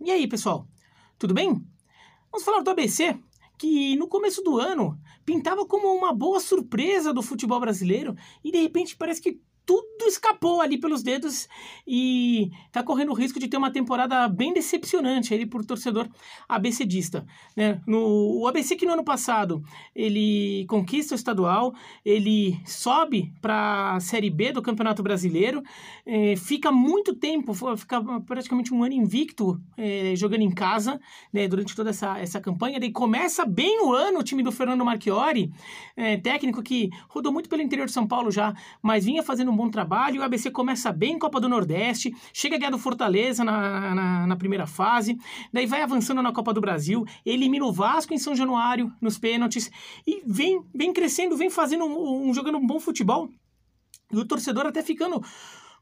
E aí, pessoal? Tudo bem? Vamos falar do ABC, que no começo do ano pintava como uma boa surpresa do futebol brasileiro e de repente parece que tudo escapou ali pelos dedos e está correndo o risco de ter uma temporada bem decepcionante ele por torcedor abcdista, né? No o ABC que no ano passado ele conquista o estadual, ele sobe para a Série B do Campeonato Brasileiro, é, fica muito tempo, fica praticamente um ano invicto é, jogando em casa, né, durante toda essa, essa campanha, daí começa bem o ano o time do Fernando Marchiori, é, técnico que rodou muito pelo interior de São Paulo já, mas vinha fazendo bom trabalho, o ABC começa bem Copa do Nordeste, chega a ganhar do Fortaleza na, na, na, primeira fase, daí vai avançando na Copa do Brasil, elimina o Vasco em São Januário nos pênaltis e vem, vem crescendo, vem fazendo um, um jogando um bom futebol. E o torcedor até ficando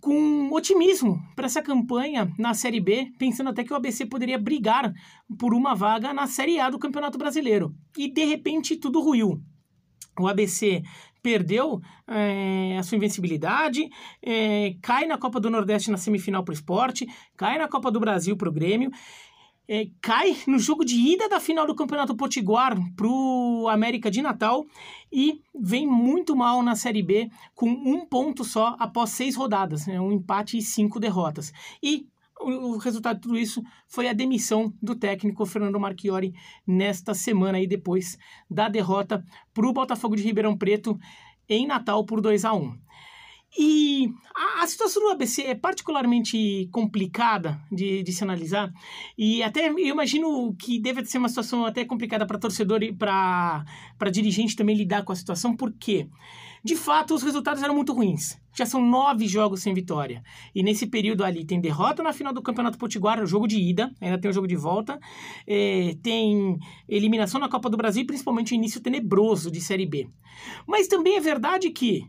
com otimismo para essa campanha na Série B, pensando até que o ABC poderia brigar por uma vaga na Série A do Campeonato Brasileiro. E de repente tudo ruiu. O ABC perdeu é, a sua invencibilidade, é, cai na Copa do Nordeste na semifinal para o esporte, cai na Copa do Brasil para o Grêmio, é, cai no jogo de ida da final do Campeonato Potiguar para o América de Natal e vem muito mal na Série B com um ponto só após seis rodadas, né, um empate e cinco derrotas. E o resultado de tudo isso foi a demissão do técnico Fernando Marchiori nesta semana aí depois da derrota para o Botafogo de Ribeirão Preto em Natal por 2 a 1. E a, a, situação do ABC é particularmente complicada de, de, se analisar e até eu imagino que deve ser uma situação até complicada para torcedor e para dirigente também lidar com a situação, porque de fato os resultados eram muito ruins. Já são nove jogos sem vitória. E nesse período ali tem derrota na final do Campeonato Potiguar, o jogo de ida, ainda tem o jogo de volta, é, tem eliminação na Copa do Brasil e principalmente o início tenebroso de Série B. Mas também é verdade que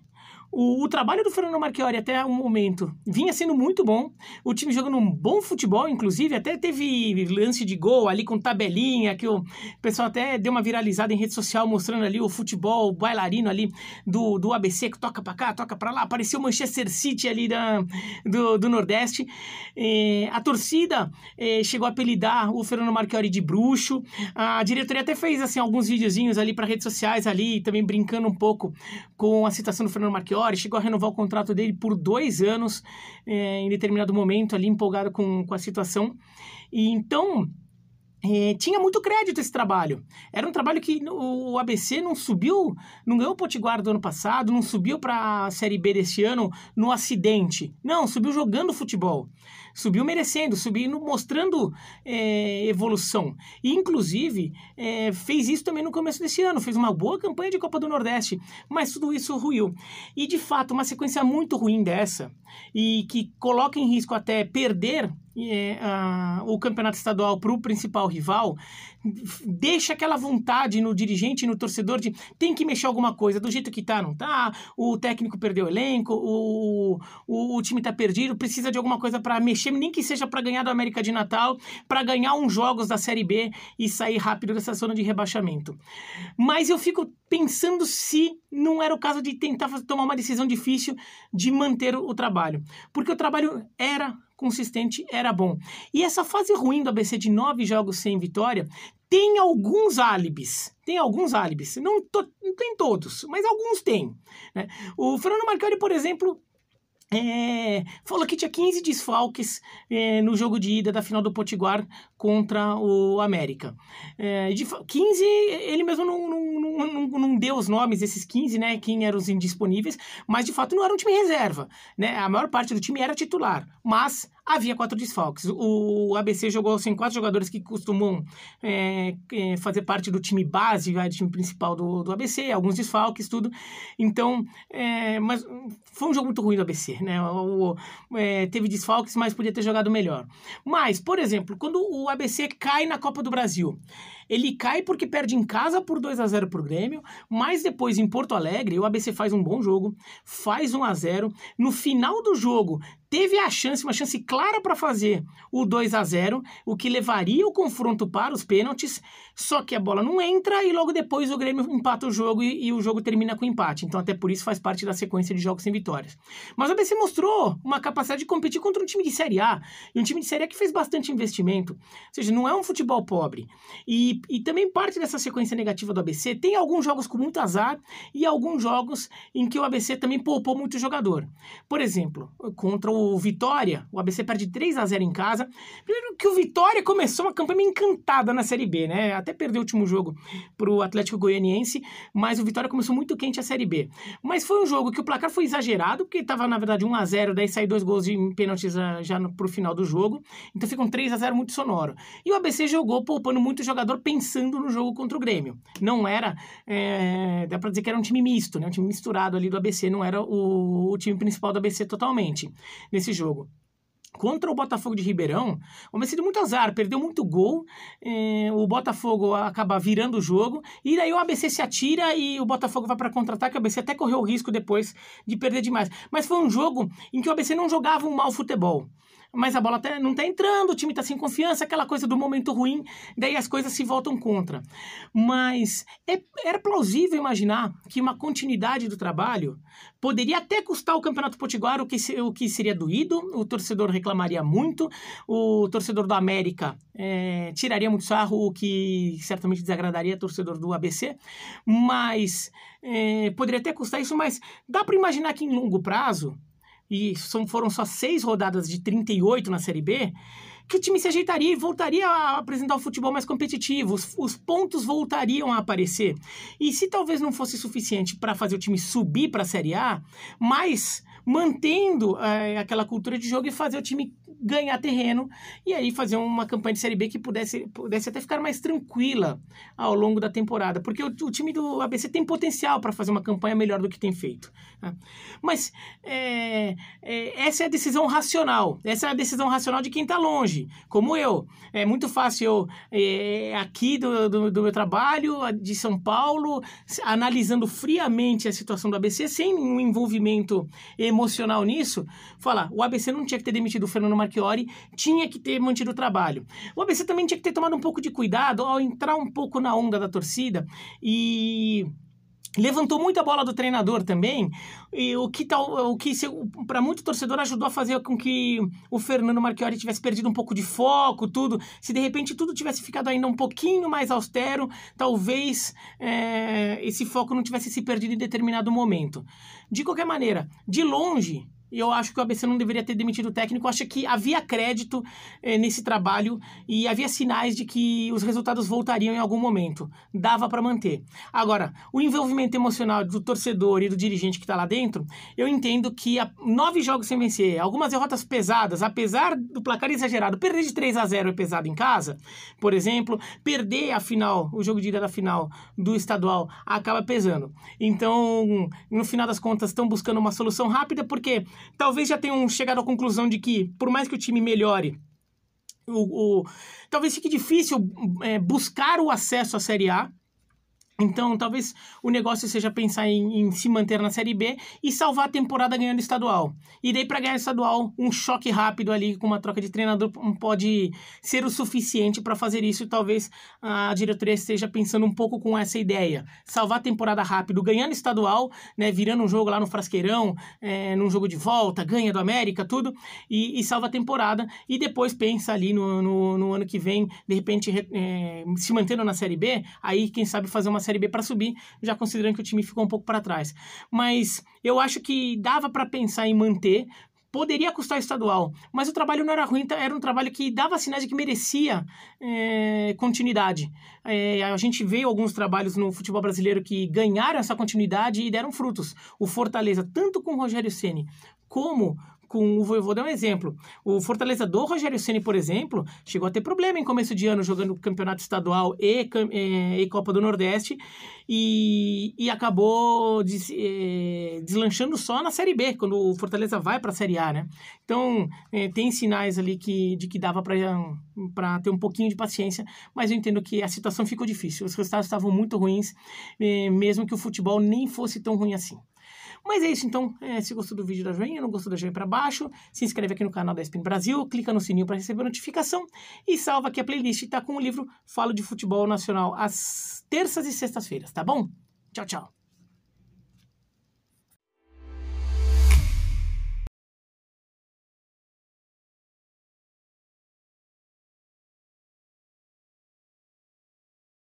o, o, trabalho do Fernando Marchiori até o momento vinha sendo muito bom. O time jogando um bom futebol, inclusive, até teve lance de gol ali com tabelinha, que o pessoal até deu uma viralizada em rede social mostrando ali o futebol, o bailarino ali do, do ABC, que toca pra cá, toca pra lá. Apareceu o Manchester City ali da, do, do Nordeste. É, a torcida é, chegou a apelidar o Fernando Marchiori de bruxo. A diretoria até fez assim alguns videozinhos ali para redes sociais ali, também brincando um pouco com a citação do Fernando Marchiori chegou a renovar o contrato dele por dois anos é, em determinado momento, ali empolgado com, com a situação. E então é, tinha muito crédito esse trabalho. Era um trabalho que o ABC não subiu, não ganhou o Potiguar do ano passado, não subiu para a Série B desse ano no acidente. Não, subiu jogando futebol. Subiu merecendo, subiu mostrando é, evolução. E, inclusive, é, fez isso também no começo desse ano. Fez uma boa campanha de Copa do Nordeste, mas tudo isso ruiu. E, de fato, uma sequência muito ruim dessa, e que coloca em risco até perder é, a, o campeonato estadual para o principal rival, deixa aquela vontade no dirigente, no torcedor de tem que mexer alguma coisa, do jeito que tá, não tá, o técnico perdeu o elenco, o, o, o time tá perdido, precisa de alguma coisa para mexer, nem que seja para ganhar do América de Natal, para ganhar uns jogos da Série B e sair rápido dessa zona de rebaixamento. Mas eu fico pensando se não era o caso de tentar tomar uma decisão difícil de manter o trabalho, porque o trabalho era consistente era bom. E essa fase ruim do ABC de nove jogos sem vitória tem alguns álibis. Tem alguns álibis. Não, to, não tem todos, mas alguns tem. Né? O Fernando Marcari, por exemplo, é, falou que tinha 15 desfalques é, no jogo de ida da final do Potiguar contra o América. É, de, 15 ele mesmo não, não, não, não, deu os nomes desses 15, né? Quem eram os indisponíveis, mas de fato não era um time reserva, né? A maior parte do time era titular, mas havia quatro desfalques. O ABC jogou sem assim, quatro jogadores que costumam é, é, fazer parte do time base, do time principal do, do ABC, alguns desfalques, tudo. Então, é, mas foi um jogo muito ruim do ABC, né? O, é, teve desfalques, mas podia ter jogado melhor. Mas, por exemplo, quando o ABC cai na Copa do Brasil, ele cai porque perde em casa por 2 a 0 pro Grêmio, mas depois em Porto Alegre, o ABC faz um bom jogo, faz 1 a 0. No final do jogo, teve a chance, uma chance clara para fazer o 2 a 0, o que levaria o confronto para os pênaltis, só que a bola não entra e logo depois o Grêmio empata o jogo e, e o jogo termina com empate. Então até por isso faz parte da sequência de jogos sem vitórias. Mas o ABC mostrou uma capacidade de competir contra um time de Série A, e um time de Série A que fez bastante investimento. Ou seja, não é um futebol pobre. E, e também parte dessa sequência negativa do ABC tem alguns jogos com muito azar e alguns jogos em que o ABC também poupou muito jogador. Por exemplo, contra o o Vitória, o ABC perde 3 a 0 em casa. Primeiro que o Vitória começou uma campanha encantada na Série B, né? Até perdeu o último jogo pro Atlético Goianiense, mas o Vitória começou muito quente a Série B. Mas foi um jogo que o placar foi exagerado, porque estava na verdade 1 a 0, daí saiu dois gols de pênaltis ah, já no, pro final do jogo. Então fica um 3 a 0 muito sonoro. E o ABC jogou poupando muito jogador pensando no jogo contra o Grêmio. Não era, é, dá para dizer que era um time misto, né? Um time misturado ali do ABC, não era o, o time principal do ABC totalmente nesse jogo contra o Botafogo de Ribeirão, o Messi deu muito azar, perdeu muito gol, eh, o Botafogo acaba virando o jogo, e daí o ABC se atira e o Botafogo vai para contra-ataque, o ABC até correu o risco depois de perder demais. Mas foi um jogo em que o ABC não jogava um mau futebol mas a bola tá, não está entrando, o time está sem confiança, aquela coisa do momento ruim, daí as coisas se voltam contra. Mas é, era plausível imaginar que uma continuidade do trabalho poderia até custar o Campeonato Potiguar, o que, o que seria doído, o torcedor reclamaria muito, o torcedor do América é, tiraria muito sarro, o que certamente desagradaria o torcedor do ABC, mas é, poderia até custar isso, mas dá para imaginar que em longo prazo e são, foram só seis rodadas de 38 na Série B, que o time se ajeitaria e voltaria a apresentar o futebol mais competitivo, os, os pontos voltariam a aparecer. E se talvez não fosse suficiente para fazer o time subir para a Série A, mas mantendo é, aquela cultura de jogo e fazer o time ganhar terreno e aí fazer uma campanha de Série B que pudesse, pudesse até ficar mais tranquila ao longo da temporada, porque o, o time do ABC tem potencial para fazer uma campanha melhor do que tem feito. Né? Mas é, é, essa é a decisão racional, essa é a decisão racional de quem está longe, como eu. É muito fácil eu, é, aqui do, do, do meu trabalho, de São Paulo, analisando friamente a situação do ABC, sem um envolvimento emocional nisso, falar: o ABC não tinha que ter demitido o Fernando Marques Marchiori tinha que ter mantido o trabalho. O ABC também tinha que ter tomado um pouco de cuidado ao entrar um pouco na onda da torcida e levantou muito a bola do treinador também, e o que tal, o que para muito torcedor ajudou a fazer com que o Fernando Marchiori tivesse perdido um pouco de foco, tudo. Se de repente tudo tivesse ficado ainda um pouquinho mais austero, talvez é, esse foco não tivesse se perdido em determinado momento. De qualquer maneira, de longe e eu acho que o ABC não deveria ter demitido o técnico. Eu acho que havia crédito eh, nesse trabalho e havia sinais de que os resultados voltariam em algum momento. Dava para manter. Agora, o envolvimento emocional do torcedor e do dirigente que está lá dentro, eu entendo que nove jogos sem vencer, algumas derrotas pesadas, apesar do placar exagerado, perder de 3 a 0 é pesado em casa, por exemplo, perder a final, o jogo de ida da final do estadual acaba pesando. Então, no final das contas, estão buscando uma solução rápida porque talvez já tenham chegado à conclusão de que, por mais que o time melhore, o, o talvez fique difícil é, buscar o acesso à Série A. Então, talvez o negócio seja pensar em, em, se manter na Série B e salvar a temporada ganhando estadual. E daí, para ganhar estadual, um choque rápido ali com uma troca de treinador pode ser o suficiente para fazer isso. E talvez a diretoria esteja pensando um pouco com essa ideia: salvar a temporada rápido, ganhando estadual, né, virando um jogo lá no Frasqueirão, é, num jogo de volta, ganha do América, tudo, e, e salva a temporada. E depois pensa ali no, no, no ano que vem, de repente, é, se mantendo na Série B, aí, quem sabe, fazer uma série Série B para subir, já considerando que o time ficou um pouco para trás. Mas eu acho que dava para pensar em manter, poderia custar estadual, mas o trabalho não era ruim, então era um trabalho que dava sinais de que merecia é, continuidade. É, a gente veio alguns trabalhos no futebol brasileiro que ganharam essa continuidade e deram frutos. O Fortaleza, tanto com o Rogério Ceni como com o. Eu vou dar um exemplo. O Fortaleza do Rogério Ceni, por exemplo, chegou a ter problema em começo de ano jogando campeonato estadual e, eh, e Copa do Nordeste e, e acabou des, é, deslanchando só na Série B, quando o Fortaleza vai para a Série A, né? Então, é, tem sinais ali que, de que dava para ter um pouquinho de paciência, mas eu entendo que a situação ficou difícil. Os resultados estavam muito ruins, é, mesmo que o futebol nem fosse tão ruim assim. Mas é isso, então. É, se gostou do vídeo, dá joinha. Não gostou, dá joinha para baixo. Se inscreve aqui no canal da Spin Brasil. Clica no sininho para receber notificação. E salva aqui a playlist. Tá com o livro Falo de Futebol Nacional às terças e sextas-feiras, tá bom? Tchau, tchau.